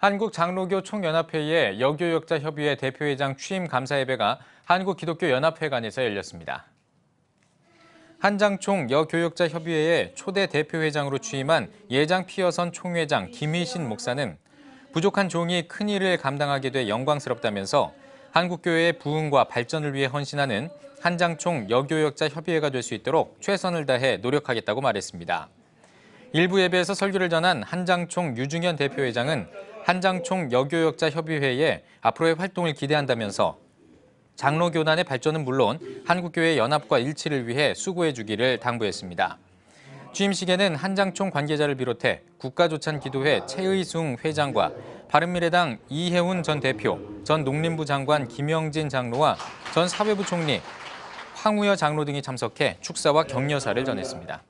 한국장로교 총연합회의 여교역자협의회 대표회장 취임 감사예배가 한국기독교연합회관에서 열렸습니다. 한장총 여교역자협의회의 초대 대표회장으로 취임한 예장 피어선 총회장 김희신 목사는 부족한 종이 큰 일을 감당하게 돼 영광스럽다면서 한국교회의 부흥과 발전을 위해 헌신하는 한장총 여교역자협의회가 될 수 있도록 최선을 다해 노력하겠다고 말했습니다. 일부 예배에서 설교를 전한 한장총 유중현 대표회장은 한장총 여교역자협의회에 앞으로의 활동을 기대한다면서 장로교단의 발전은 물론 한국교회 연합과 일치를 위해 수고해주기를 당부했습니다. 취임식에는 한장총 관계자를 비롯해 국가조찬기도회 최의숭 회장과 바른미래당 이혜훈 전 대표, 전 농림부 장관 김영진 장로와 전 사회부 총리, 황우여 장로 등이 참석해 축사와 격려사를 전했습니다.